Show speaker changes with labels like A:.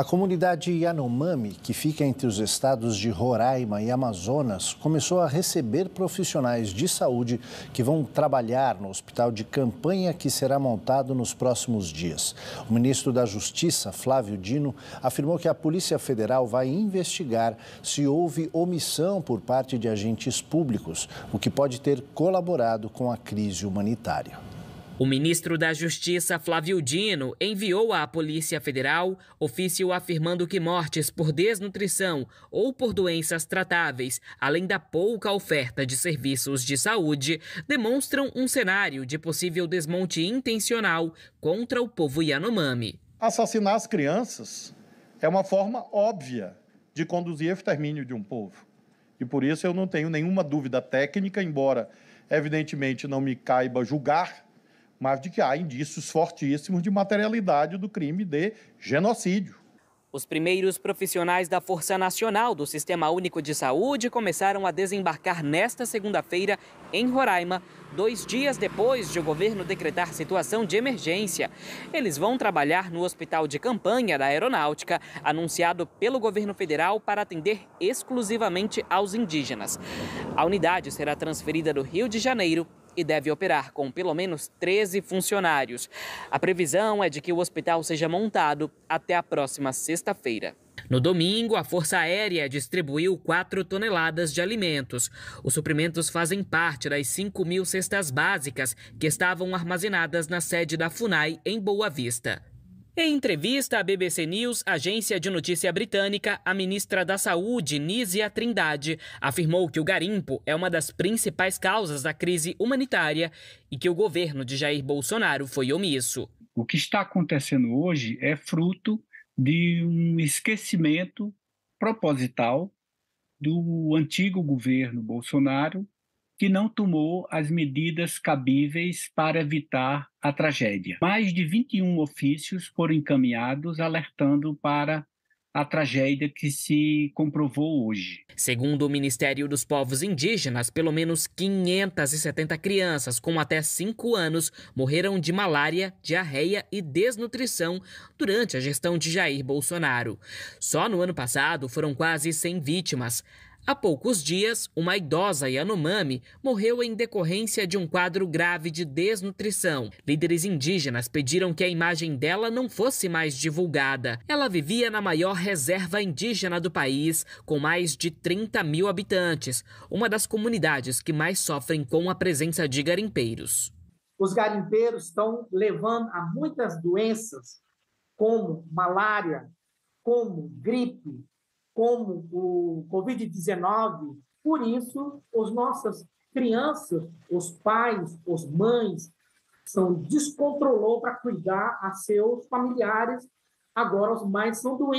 A: A comunidade Yanomami, que fica entre os estados de Roraima e Amazonas, começou a receber profissionais de saúde que vão trabalhar no hospital de campanha que será montado nos próximos dias. O ministro da Justiça, Flávio Dino, afirmou que a Polícia Federal vai investigar se houve omissão por parte de agentes públicos, o que pode ter colaborado com a crise humanitária.
B: O ministro da Justiça, Flávio Dino, enviou à Polícia Federal ofício afirmando que mortes por desnutrição ou por doenças tratáveis, além da pouca oferta de serviços de saúde, demonstram um cenário de possível desmonte intencional contra o povo Yanomami. Assassinar as crianças é uma forma óbvia de conduzir extermínio de um povo. E por isso eu não tenho nenhuma dúvida técnica, embora evidentemente não me caiba julgar mas de que há indícios fortíssimos de materialidade do crime de genocídio. Os primeiros profissionais da Força Nacional do Sistema Único de Saúde começaram a desembarcar nesta segunda-feira em Roraima, dois dias depois de o governo decretar situação de emergência. Eles vão trabalhar no hospital de campanha da Aeronáutica, anunciado pelo governo federal para atender exclusivamente aos indígenas. A unidade será transferida do Rio de Janeiro e deve operar com pelo menos 13 funcionários. A previsão é de que o hospital seja montado até a próxima sexta-feira. No domingo, a Força Aérea distribuiu 4 toneladas de alimentos. Os suprimentos fazem parte das 5 mil cestas básicas que estavam armazenadas na sede da FUNAI em Boa Vista. Em entrevista à BBC News, agência de notícia britânica, a ministra da Saúde, Nisia Trindade, afirmou que o garimpo é uma das principais causas da crise humanitária e que o governo de Jair Bolsonaro foi omisso. O que está acontecendo hoje é fruto de um esquecimento proposital do antigo governo Bolsonaro que não tomou as medidas cabíveis para evitar a tragédia. Mais de 21 ofícios foram encaminhados alertando para a tragédia que se comprovou hoje. Segundo o Ministério dos Povos Indígenas, pelo menos 570 crianças com até 5 anos morreram de malária, diarreia e desnutrição durante a gestão de Jair Bolsonaro. Só no ano passado foram quase 100 vítimas. Há poucos dias, uma idosa Yanomami morreu em decorrência de um quadro grave de desnutrição. Líderes indígenas pediram que a imagem dela não fosse mais divulgada. Ela vivia na maior reserva indígena do país, com mais de 30 mil habitantes, uma das comunidades que mais sofrem com a presença de garimpeiros. Os garimpeiros estão levando a muitas doenças, como malária, como gripe, como o Covid-19. Por isso, as nossas crianças, os pais, os mães, são descontrolou para cuidar a seus familiares. Agora os mais são doentes.